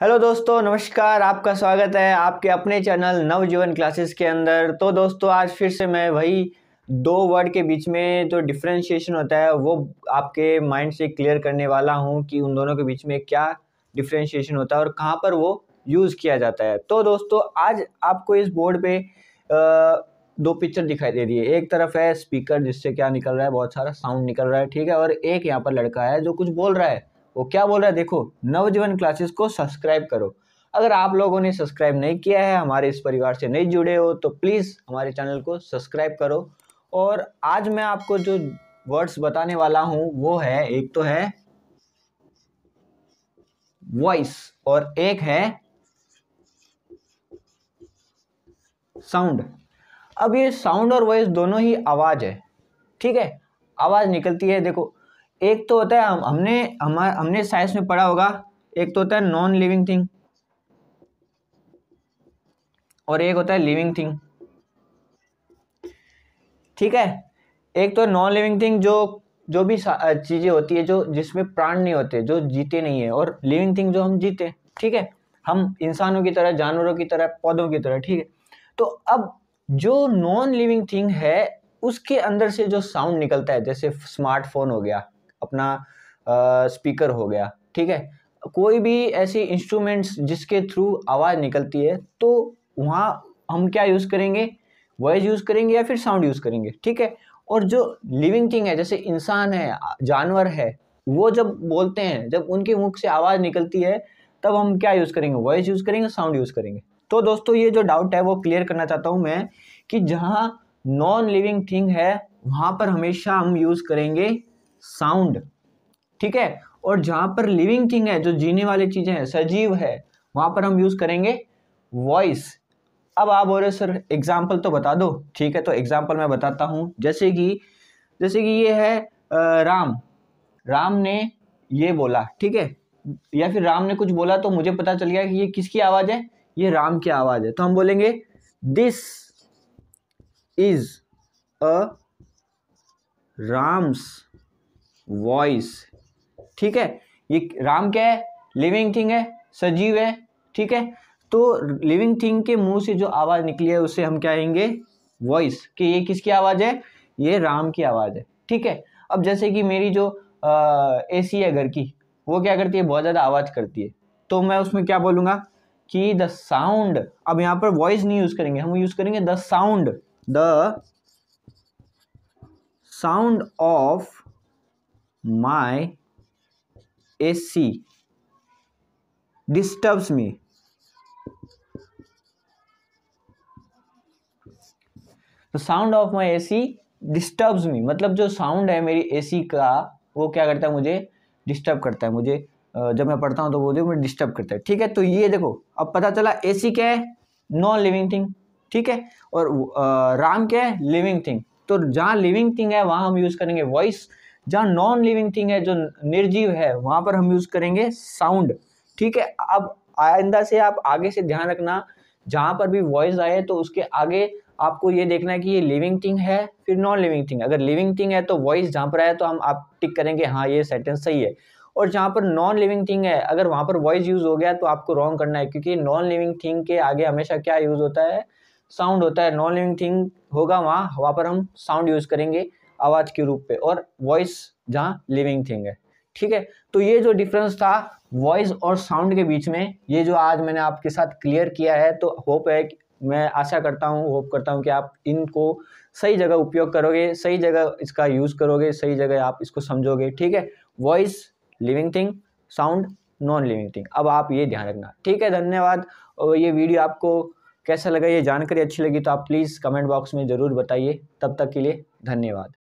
Hello दोस्तों नमस्कार आपका स्वागत है आपके अपने चैनल नवजीवन क्लासेस के अंदर तो दोस्तों आज फिर से मैं वही दो वर्ड के बीच में जो तो डिफ्रेंशिएशन होता है वो आपके माइंड से क्लियर करने वाला हूँ कि उन दोनों के बीच में क्या डिफ्रेंशिएशन होता है और कहाँ पर वो यूज़ किया जाता है तो दोस्तों आज आपको इस बोर्ड पर दो पिक्चर दिखाई दे रही है एक तरफ है स्पीकर जिससे क्या निकल रहा है बहुत सारा साउंड निकल रहा है ठीक है और एक यहाँ पर लड़का है जो कुछ बोल रहा है वो क्या बोल रहा है देखो नवजीवन क्लासेस को सब्सक्राइब करो अगर आप लोगों ने सब्सक्राइब नहीं किया है हमारे इस परिवार से नहीं जुड़े हो तो प्लीज़ हमारे चैनल को सब्सक्राइब करो और आज मैं आपको जो वर्ड्स बताने वाला हूँ वो है एक तो है वॉइस और एक है साउंड अब ये साउंड और वॉइस दोनों ही आवाज़ है ठीक है आवाज़ निकलती है देखो एक तो होता है हम हमने हमारे हमने साइंस में पढ़ा होगा एक तो होता है नॉन लिविंग थिंग और एक होता है लिविंग थिंग ठीक है एक तो नॉन लिविंग थिंग जो जो भी चीज़ें होती है जो जिसमें प्राण नहीं होते जो जीते नहीं है और लिविंग थिंग जो हम जीते ठीक है हम इंसानों की तरह जानवरों की तरह पौधों की तरह ठीक है तो अब जो नॉन लिविंग थिंग है उसके अंदर से जो साउंड निकलता है जैसे स्मार्टफोन हो गया अपना स्पीकर हो गया ठीक है कोई भी ऐसी इंस्ट्रूमेंट्स जिसके थ्रू आवाज़ निकलती है तो वहाँ हम क्या यूज़ करेंगे वॉइस यूज़ करेंगे या फिर साउंड यूज़ करेंगे ठीक है और जो लिविंग थिंग है जैसे इंसान है जानवर है वो जब बोलते हैं जब उनके मुख से आवाज़ निकलती है तब हम क्या यूज़ करेंगे वॉइस यूज़ करेंगे साउंड यूज़ करेंगे तो दोस्तों ये जो डाउट है वो क्लियर करना चाहता हूँ मैं कि जहाँ नॉन लिविंग थिंग है वहाँ पर हमेशा हम यूज़ करेंगे साउंड ठीक है और जहां पर लिविंग थिंग है जो जीने वाली चीज़ें हैं सजीव है वहां पर हम यूज़ करेंगे वॉइस अब आप बोल रहे सर एग्जाम्पल तो बता दो ठीक है तो एग्जाम्पल मैं बताता हूं जैसे कि जैसे कि ये है राम राम ने ये बोला ठीक है या फिर राम ने कुछ बोला तो मुझे पता चल गया कि ये किसकी आवाज़ है ये राम की आवाज़ है तो हम बोलेंगे this is a Ram's voice ठीक है ये राम क्या है लिविंग थिंग है सजीव है ठीक है तो लिविंग थिंग के मुंह से जो आवाज़ निकली है उसे हम क्या कहेंगे वॉइस कि ये किसकी आवाज़ है ये राम की आवाज़ है ठीक है अब जैसे कि मेरी जो ए सी है घर की वो क्या करती है बहुत ज़्यादा आवाज़ करती है तो मैं उसमें क्या बोलूंगा कि द साउंड अब यहां पर वॉइस नहीं यूज़ करेंगे हम यूज़ करेंगे the sound the sound of my AC disturbs me. The sound of my AC disturbs me. मतलब जो साउंड है मेरी AC का वो क्या करता है मुझे डिस्टर्ब करता है मुझे जब मैं पढ़ता हूं तो वो जो मुझे डिस्टर्ब करता है ठीक है तो ये देखो अब पता चला एसी क्या है नॉन लिविंग थिंग ठीक है और राम क्या है लिविंग थिंग तो जहां लिविंग थिंग है वहां हम यूज़ करेंगे वॉइस जहाँ नॉन लिविंग थिंग है जो निर्जीव है वहाँ पर हम यूज़ करेंगे साउंड ठीक है अब आइंदा से आप आगे से ध्यान रखना जहाँ पर भी वॉइस आए तो उसके आगे आपको ये देखना है कि ये लिविंग थिंग है फिर नॉन लिविंग थिंग अगर लिविंग थिंग है तो वॉइस जहाँ पर आया तो हम आप टिक करेंगे हाँ ये सेंटेंस सही है और जहाँ पर नॉन लिविंग थिंग है अगर वहाँ पर वॉइस यूज़ हो गया तो आपको रॉन्ग करना है क्योंकि नॉन लिविंग थिंग के आगे हमेशा क्या यूज़ होता है साउंड होता है नॉन लिविंग थिंग होगा वहाँ वहाँ पर हम साउंड यूज़ करेंगे आवाज़ के रूप पे और वॉइस जहाँ लिविंग थिंग है ठीक है तो ये जो डिफरेंस था वॉइस और साउंड के बीच में ये जो आज मैंने आपके साथ क्लियर किया है तो होप है मैं आशा करता हूँ होप करता हूँ कि आप इनको सही जगह उपयोग करोगे सही जगह इसका यूज़ करोगे सही जगह आप इसको समझोगे ठीक है voice living thing sound non living thing अब आप ये ध्यान रखना ठीक है धन्यवाद और ये वीडियो आपको कैसा लगा ये जानकारी अच्छी लगी तो आप प्लीज़ कमेंट बॉक्स में ज़रूर बताइए तब तक के लिए धन्यवाद